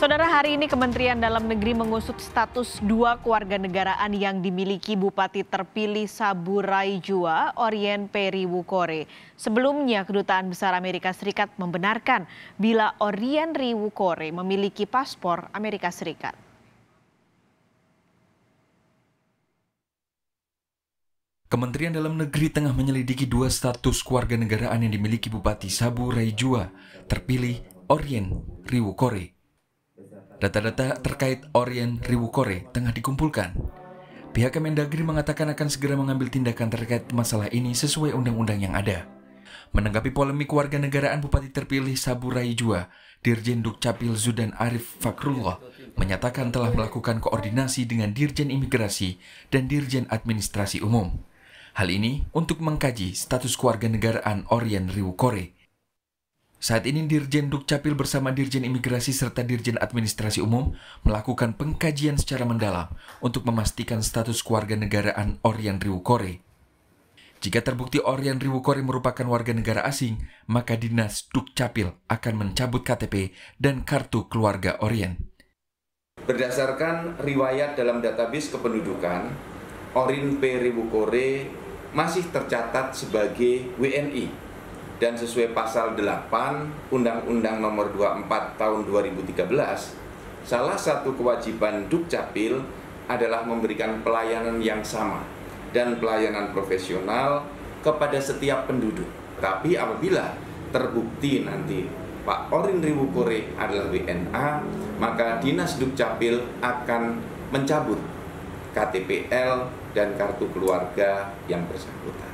Saudara, hari ini Kementerian Dalam Negeri mengusut status dua keluarga negaraan yang dimiliki Bupati terpilih Saburai Jua, Orien Peri Wukore. Sebelumnya, Kedutaan Besar Amerika Serikat membenarkan bila Orien Ri Wukore memiliki paspor Amerika Serikat. Kementerian Dalam Negeri tengah menyelidiki dua status keluarga negaraan yang dimiliki Bupati Sabu Raijua, terpilih Orien Riwukore. Data-data terkait Orient Riwukore tengah dikumpulkan. Pihak Kemendagri mengatakan akan segera mengambil tindakan terkait masalah ini sesuai undang-undang yang ada. Menanggapi polemik warga negaraan Bupati terpilih Saburai Jua, Dirjen Dukcapil Zudan Arif Fakrullah menyatakan telah melakukan koordinasi dengan Dirjen Imigrasi dan Dirjen Administrasi Umum. Hal ini untuk mengkaji status keluarga negaraan Orient Riwukore saat ini Dirjen Dukcapil bersama Dirjen Imigrasi serta Dirjen Administrasi Umum melakukan pengkajian secara mendalam untuk memastikan status keluarga negaraan Orian Riwukore. Jika terbukti Orian Riwukore merupakan warga negara asing, maka Dinas Dukcapil akan mencabut KTP dan kartu keluarga Orian. Berdasarkan riwayat dalam database kependudukan, Orin P. Riwukore masih tercatat sebagai WNI dan sesuai pasal 8 Undang-Undang Nomor 24 Tahun 2013, salah satu kewajiban Dukcapil adalah memberikan pelayanan yang sama dan pelayanan profesional kepada setiap penduduk. Tapi apabila terbukti nanti Pak Orin Riwukure adalah WNA, maka Dinas Dukcapil akan mencabut KTPL dan kartu keluarga yang bersangkutan.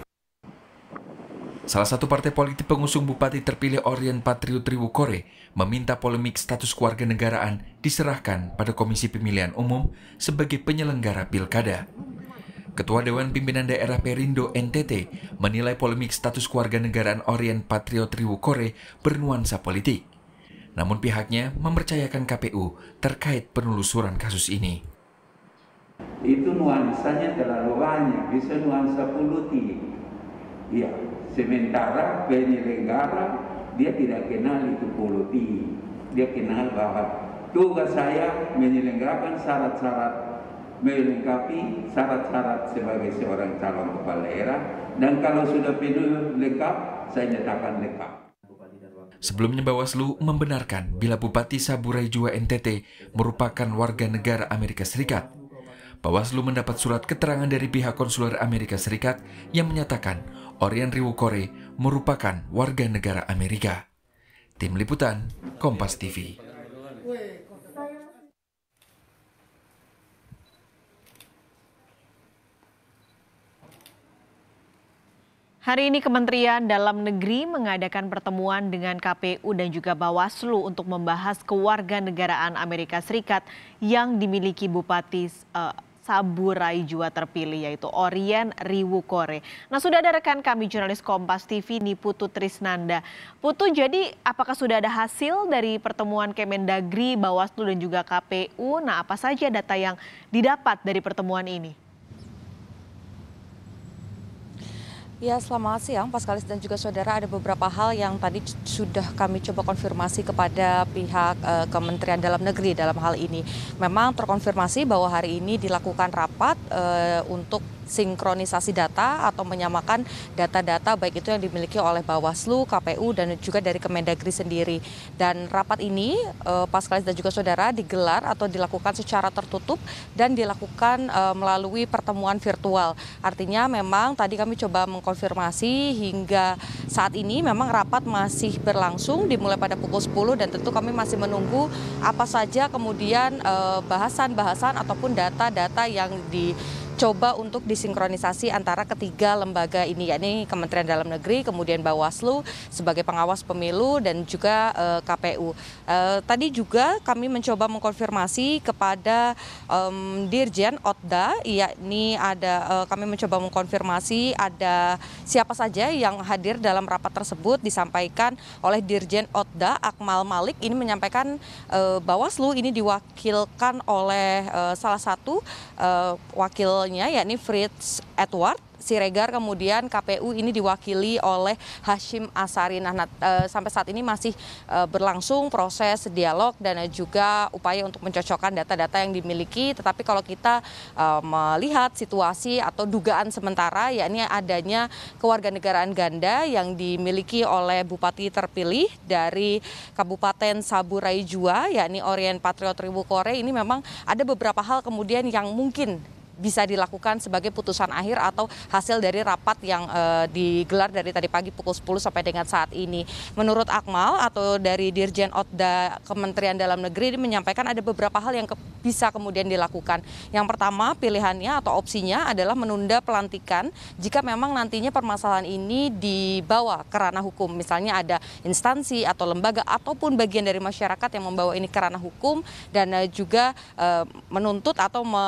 Salah satu partai politik pengusung bupati terpilih Orient Patriot Triwukore meminta polemik status keluarga negaraan diserahkan pada Komisi Pemilihan Umum sebagai penyelenggara pilkada. Ketua Dewan Pimpinan Daerah Perindo NTT menilai polemik status keluarga negaraan Orient Patriot Triwukore bernuansa politik. Namun pihaknya mempercayakan KPU terkait penelusuran kasus ini. Itu nuansanya terlalu banyak, bisa nuansa politik. Iya, Sementara penyelenggara dia tidak kenal itu politik, dia kenal bahwa tugas saya menyelenggarakan syarat-syarat melengkapi syarat-syarat sebagai seorang calon kepala daerah dan kalau sudah penuh lengkap saya nyatakan lengkap. Sebelumnya Bawaslu membenarkan bila Bupati Saburai Jua NTT merupakan warga negara Amerika Serikat. Bawaslu mendapat surat keterangan dari pihak konsuler Amerika Serikat yang menyatakan Orion Riwukore merupakan warga negara Amerika. Tim Liputan, Kompas TV. Hari ini Kementerian Dalam Negeri mengadakan pertemuan dengan KPU dan juga Bawaslu untuk membahas kewarganegaraan Amerika Serikat yang dimiliki Bupati eh, saburai jua terpilih yaitu Orien Riwukore. Nah sudah ada rekan kami jurnalis Kompas TV ini Trisnanda. Putu jadi apakah sudah ada hasil dari pertemuan Kemendagri, Bawaslu dan juga KPU? Nah apa saja data yang didapat dari pertemuan ini? Ya, selamat siang, Pak Paskalis dan juga saudara. Ada beberapa hal yang tadi sudah kami coba konfirmasi kepada pihak eh, Kementerian Dalam Negeri dalam hal ini. Memang terkonfirmasi bahwa hari ini dilakukan rapat eh, untuk sinkronisasi data atau menyamakan data-data baik itu yang dimiliki oleh Bawaslu, KPU dan juga dari Kemendagri sendiri. Dan rapat ini eh, Paskalis dan juga saudara digelar atau dilakukan secara tertutup dan dilakukan eh, melalui pertemuan virtual. Artinya memang tadi kami coba mengkonfirmasi hingga saat ini memang rapat masih berlangsung dimulai pada pukul 10 dan tentu kami masih menunggu apa saja kemudian eh, bahasan-bahasan ataupun data-data yang di coba untuk disinkronisasi antara ketiga lembaga ini yakni Kementerian Dalam Negeri, kemudian Bawaslu sebagai pengawas pemilu dan juga eh, KPU. Uh, eh, tadi juga kami mencoba mengkonfirmasi kepada um, Dirjen Otda yakni ada uh, kami mencoba mengkonfirmasi ada siapa saja yang hadir dalam rapat tersebut disampaikan oleh Dirjen Otda Akmal Malik ini menyampaikan Bawaslu ini diwakilkan oleh salah satu wakil wakilnya yakni Fritz Edward Siregar kemudian KPU ini diwakili oleh Hashim Asari. Nah, nah e, sampai saat ini masih e, berlangsung proses dialog dan juga upaya untuk mencocokkan data-data yang dimiliki. Tetapi kalau kita e, melihat situasi atau dugaan sementara yakni adanya kewarganegaraan ganda yang dimiliki oleh bupati terpilih dari Kabupaten Saburai Jua yakni Orient Patriot Ribu Kore ini memang ada beberapa hal kemudian yang mungkin bisa dilakukan sebagai putusan akhir atau hasil dari rapat yang uh, digelar dari tadi pagi pukul 10 sampai dengan saat ini. Menurut Akmal atau dari Dirjen Otda Kementerian Dalam Negeri menyampaikan ada beberapa hal yang ke bisa kemudian dilakukan. Yang pertama pilihannya atau opsinya adalah menunda pelantikan jika memang nantinya permasalahan ini dibawa ke ranah hukum. Misalnya ada instansi atau lembaga ataupun bagian dari masyarakat yang membawa ini ke ranah hukum dan eh, juga uh, menuntut atau me,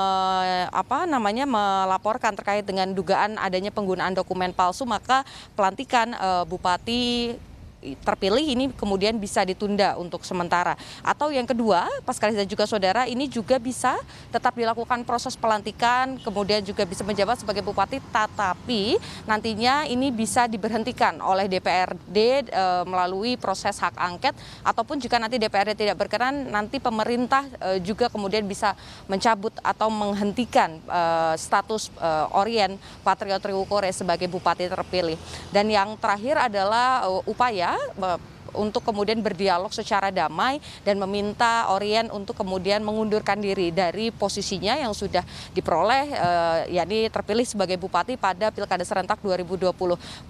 apa namanya melaporkan terkait dengan dugaan adanya penggunaan dokumen palsu maka pelantikan uh, Bupati terpilih ini kemudian bisa ditunda untuk sementara. Atau yang kedua, Paskalis dan juga saudara ini juga bisa tetap dilakukan proses pelantikan, kemudian juga bisa menjabat sebagai bupati, tetapi nantinya ini bisa diberhentikan oleh DPRD e, melalui proses hak angket ataupun jika nanti DPRD tidak berkenan, nanti pemerintah e, juga kemudian bisa mencabut atau menghentikan e, status e, Orien Patrio Triwukore sebagai bupati terpilih. Dan yang terakhir adalah e, upaya Eh, untuk kemudian berdialog secara damai dan meminta Orient untuk kemudian mengundurkan diri dari posisinya yang sudah diperoleh eh, yakni terpilih sebagai bupati pada Pilkada serentak 2020.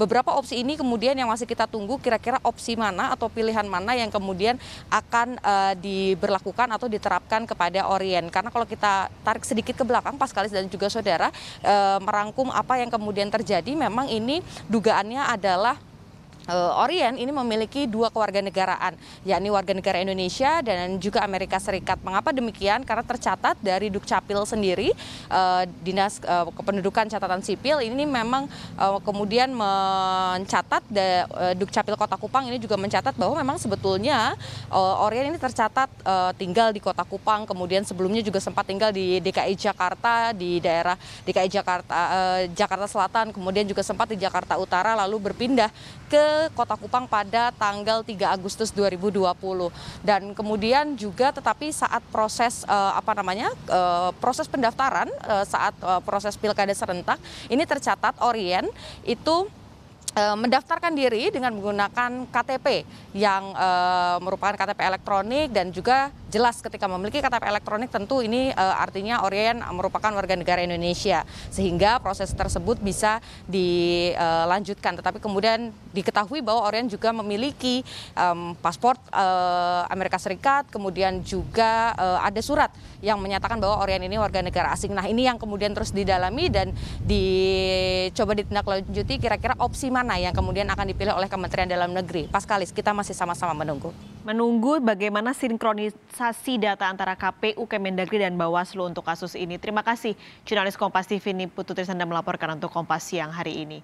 Beberapa opsi ini kemudian yang masih kita tunggu kira-kira opsi mana atau pilihan mana yang kemudian akan eh, diberlakukan atau diterapkan kepada Orient. Karena kalau kita tarik sedikit ke belakang Paskalis dan juga saudara eh, merangkum apa yang kemudian terjadi memang ini dugaannya adalah uh, Orient ini memiliki dua kewarganegaraan, yakni warga negara Indonesia dan juga Amerika Serikat. Mengapa demikian? Karena tercatat dari Dukcapil sendiri, uh, Dinas eh, Kependudukan Catatan Sipil ini memang kemudian mencatat Dukcapil Kota Kupang ini juga mencatat bahwa memang sebetulnya uh, Orient ini tercatat tinggal di Kota Kupang, kemudian sebelumnya juga sempat tinggal di DKI Jakarta, di daerah DKI Jakarta Jakarta Selatan, kemudian juga sempat di Jakarta Utara lalu berpindah ke Kota Kupang pada tanggal 3 Agustus 2020 dan kemudian juga tetapi saat proses uh, apa namanya uh, proses pendaftaran uh, saat uh, proses pilkada serentak ini tercatat Orien itu mendaftarkan diri dengan menggunakan KTP yang uh, merupakan KTP elektronik dan juga jelas ketika memiliki KTP elektronik tentu ini e, artinya Orien merupakan warga negara Indonesia sehingga proses tersebut bisa dilanjutkan eh, tetapi kemudian diketahui bahwa Orien juga memiliki e, paspor e, eh, Amerika Serikat kemudian juga e, ada surat yang menyatakan bahwa Orien ini warga negara asing nah ini yang kemudian terus didalami dan dicoba ditindaklanjuti kira-kira opsi mana yang kemudian akan dipilih oleh Kementerian Dalam Negeri Paskalis kita masih sama-sama menunggu Menunggu bagaimana sinkronisasi data antara KPU, Kemendagri, dan Bawaslu untuk kasus ini. Terima kasih jurnalis Kompas TV Putu Trisanda melaporkan untuk Kompas siang hari ini.